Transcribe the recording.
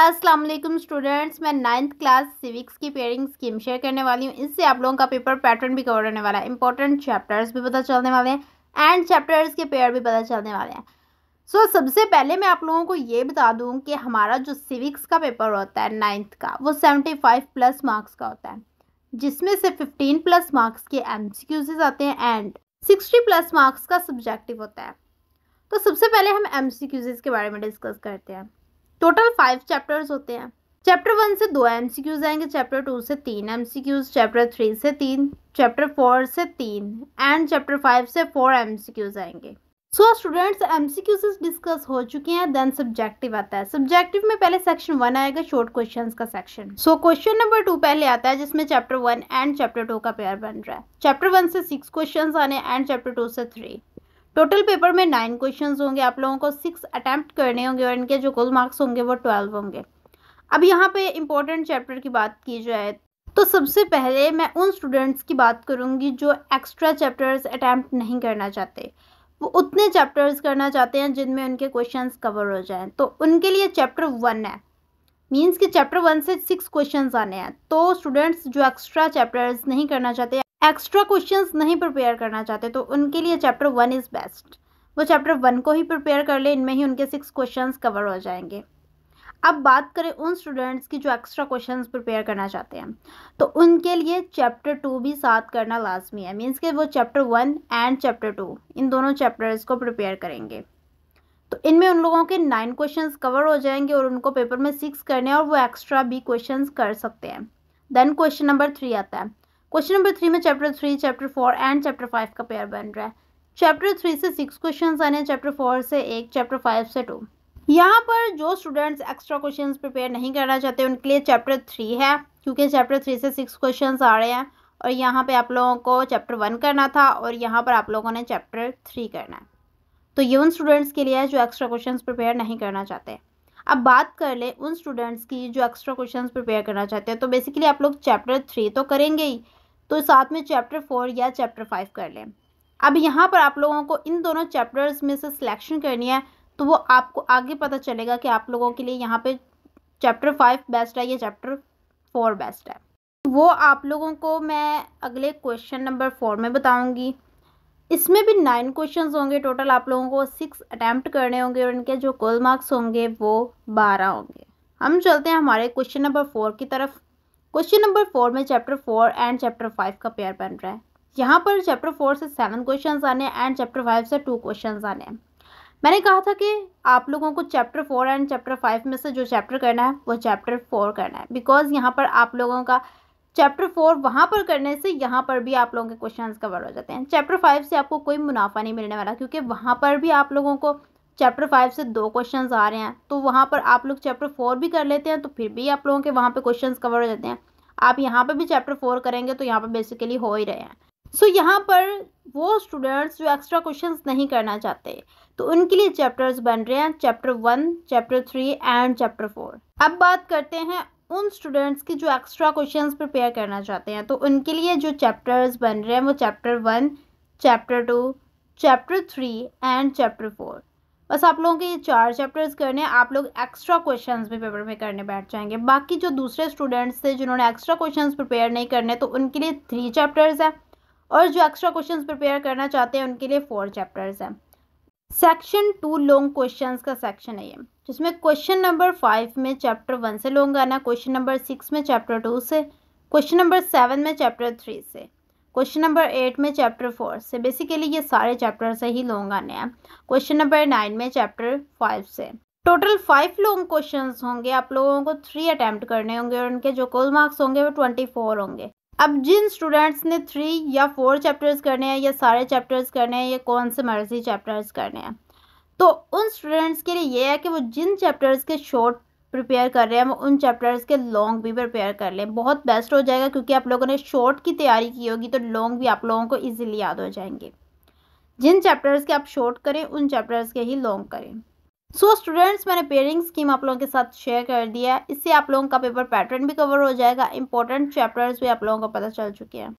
अस्सलाम वालेकुम स्टूडेंट्स मैं नाइन्थ क्लास सिविक्स की पेयरिंग स्कीम शेयर करने वाली हूँ इससे आप लोगों का पेपर पैटर्न भी कवर होने वाला है इंपॉर्टेंट चैप्टर्स भी पता चलने वाले हैं एंड चैप्टर्स के पेयर भी पता चलने वाले हैं सो so, सबसे पहले मैं आप लोगों को ये बता दूँ कि हमारा जो सिविक्स का पेपर होता है नाइन्थ का वो सेवेंटी फाइव प्लस मार्क्स का होता है जिसमें से फिफ्टीन प्लस मार्क्स के एम सी क्यूज आते हैं एंड सिक्सटी प्लस मार्क्स का सब्जेक्टिव होता है तो सबसे पहले हम एम सी क्यूजेज के बारे में डिस्कस करते हैं टोटल फाइव चैप्टर्स होते हैं चैप्टर वन से दो एम सी क्यूज आएंगे चैप्टर टू से तीन M C Qs chapter three से तीन चैप्टर फोर से तीन एंड चैप्टर फाइव से फोर एम सी क्यूज आएंगे so students M C Qs discuss हो चुके हैं देन सब्जेक्टिव आता है सब्जेक्टिव में पहले सेक्शन वन आएगा शॉर्ट क्वेश्चन का section so question number two पहले आता है जिसमें chapter one and chapter two का पेयर बन रहा है चैप्टर वन से सिक्स क्वेश्चन आने एंड चैप्टर टू से थ्री टोटल पेपर में नाइन क्वेश्चन होंगे आप लोगों को सिक्स अटैम्प्ट करने होंगे और इनके जो कुल मार्क्स होंगे वो ट्वेल्व होंगे अब यहाँ पे इम्पोर्टेंट चैप्टर की बात की जाए तो सबसे पहले मैं उन स्टूडेंट्स की बात करूँगी जो एक्स्ट्रा चैप्टर्स अटैम्प्ट नहीं करना चाहते वो उतने चैप्टर्स करना चाहते हैं जिनमें उनके क्वेश्चन कवर हो जाएं तो उनके लिए चैप्टर वन है मीन्स कि चैप्टर वन से सिक्स क्वेश्चन आने हैं तो स्टूडेंट्स जो एक्स्ट्रा चैप्टर्स नहीं करना चाहते एक्स्ट्रा क्वेश्चन नहीं प्रिपेयर करना चाहते तो उनके लिए चैप्टर वन इज़ बेस्ट वो चैप्टर वन को ही प्रिपेयर कर ले इनमें ही उनके सिक्स क्वेश्चंस कवर हो जाएंगे अब बात करें उन स्टूडेंट्स की जो एक्स्ट्रा क्वेश्चंस प्रिपेयर करना चाहते हैं तो उनके लिए चैप्टर टू भी साथ करना लाजमी है मीन्स के वो chapter one and chapter two इन दोनों चैप्टर्स को प्रिपेयर करेंगे तो इनमें उन लोगों के नाइन क्वेश्चंस कवर हो जाएंगे और उनको पेपर में सिक्स करने और वो एक्स्ट्रा भी क्वेश्चन कर सकते हैं देन क्वेश्चन नंबर थ्री आता है क्वेश्चन नंबर थ्री में chapter three chapter four and chapter five का पेयर बन रहा है चैप्टर थ्री से सिक्स क्वेश्चन आने हैं चैप्टर फोर से एक चैप्टर फाइव से टू यहाँ पर जो स्टूडेंट्स एक्स्ट्रा क्वेश्चंस प्रिपेयर नहीं करना चाहते उनके लिए चैप्टर थ्री है क्योंकि चैप्टर थ्री से सिक्स क्वेश्चन आ रहे हैं और यहाँ पे आप लोगों को चैप्टर वन करना था और यहाँ पर आप लोगों ने चैप्टर थ्री करना है तो ये उन स्टूडेंट्स के लिए है जो एक्स्ट्रा क्वेश्चन प्रिपेयर नहीं करना चाहते अब बात कर ले उन स्टूडेंट्स की जो एक्स्ट्रा क्वेश्चन प्रिपेयर करना चाहते हैं तो बेसिकली आप लोग चैप्टर थ्री तो करेंगे ही तो साथ में चैप्टर फोर या चैप्टर फाइव कर लें अब यहाँ पर आप लोगों को इन दोनों चैप्टर्स में से सिलेक्शन करनी है तो वो आपको आगे पता चलेगा कि आप लोगों के लिए यहाँ पे चैप्टर फाइव बेस्ट है या चैप्टर फोर बेस्ट है वो आप लोगों को मैं अगले क्वेश्चन नंबर फोर में बताऊंगी इसमें भी नाइन क्वेश्चन होंगे टोटल आप लोगों को सिक्स अटैम्प्ट करने होंगे और इनके जो कुल मार्क्स होंगे वो बारह होंगे हम चलते हैं हमारे क्वेश्चन नंबर फोर की तरफ क्वेश्चन नंबर फोर में chapter four and chapter five का पेयर बन रहा है यहाँ पर चैप्टर फोर से सेवन क्वेश्चन आने हैं एंड चैप्टर फाइव से टू क्वेश्चन आने हैं मैंने कहा था कि आप लोगों को chapter four and chapter five में से जो चैप्टर करना है वो चैप्टर फोर करना है बिकॉज यहाँ पर आप लोगों का चैप्टर फोर वहाँ पर करने से यहाँ पर भी आप लोगों के क्वेश्चंस कवर हो जाते हैं चैप्टर फाइव से आपको कोई मुनाफा नहीं मिलने वाला क्योंकि वहाँ पर भी आप लोगों को चैप्टर फाइव से दो क्वेश्चन आ रहे हैं तो वहाँ पर आप लोग चैप्टर फोर भी कर लेते हैं तो फिर भी आप लोगों के वहाँ पर क्वेश्चन कवर हो जाते हैं आप यहाँ पर भी चैप्टर फोर करेंगे तो यहाँ पर बेसिकली हो ही रहे हैं सो so, यहाँ पर वो स्टूडेंट्स जो एक्स्ट्रा क्वेश्चंस नहीं करना चाहते तो उनके लिए चैप्टर्स बन रहे हैं chapter one chapter three and chapter four अब बात करते हैं उन स्टूडेंट्स की जो एक्स्ट्रा क्वेश्चंस प्रिपेयर करना चाहते हैं तो उनके लिए जो चैप्टर्स बन रहे हैं वो chapter one chapter two chapter three and chapter four बस आप लोगों के ये चार चैप्टर्स करने हैं आप लोग एक्स्ट्रा क्वेश्चंस भी पेपर में करने बैठ जाएंगे बाकी जो दूसरे स्टूडेंट्स थे जिन्होंने एक्स्ट्रा क्वेश्चंस प्रिपेयर नहीं करने तो उनके लिए थ्री चैप्टर्स हैं और जो एक्स्ट्रा क्वेश्चंस प्रिपेयर करना चाहते हैं उनके लिए फोर चैप्टर्स हैं सेक्शन टू लॉन्ग क्वेश्चन का सेक्शन है ये जिसमें क्वेश्चन नंबर फाइव में चैप्टर वन से लॉन्ग आना क्वेश्चन नंबर सिक्स में चैप्टर टू से क्वेश्चन नंबर सेवन में चैप्टर थ्री से क्वेश्चन नंबर एट में चैप्टर फोर से बेसिकली ये सारे चैप्टर से ही लोग आने हैं क्वेश्चन नंबर नाइन में चैप्टर फाइव से टोटल फाइव लॉन्ग क्वेश्चन होंगे आप लोगों को थ्री अटैम्प्ट करने होंगे और उनके जो कुल मार्क्स होंगे वो ट्वेंटी फोर होंगे अब जिन स्टूडेंट्स ने थ्री या फोर चैप्टर्स करने हैं या सारे चैप्टर्स करने हैं या कौन से मर्जी चैप्टर्स करने हैं तो उन स्टूडेंट्स के लिए ये है कि वो जिन चैप्टर्स के शॉर्ट प्रिपेयर कर रहे हैं उन चैप्टर्स के लॉन्ग भी प्रिपेयर कर लें बहुत बेस्ट हो जाएगा क्योंकि आप लोगों ने शॉर्ट की तैयारी की होगी तो लॉन्ग भी आप लोगों को ईजिली याद हो जाएंगे जिन चैप्टर्स के आप शॉर्ट करें उन चैप्टर्स के ही लॉन्ग करें सो so, स्टूडेंट्स मैंने पेयरिंग स्कीम आप लोगों के साथ शेयर कर दिया है इससे आप लोगों का पेपर पैटर्न भी कवर हो जाएगा इंपॉर्टेंट चैप्टर्स भी आप लोगों को पता चल चुके हैं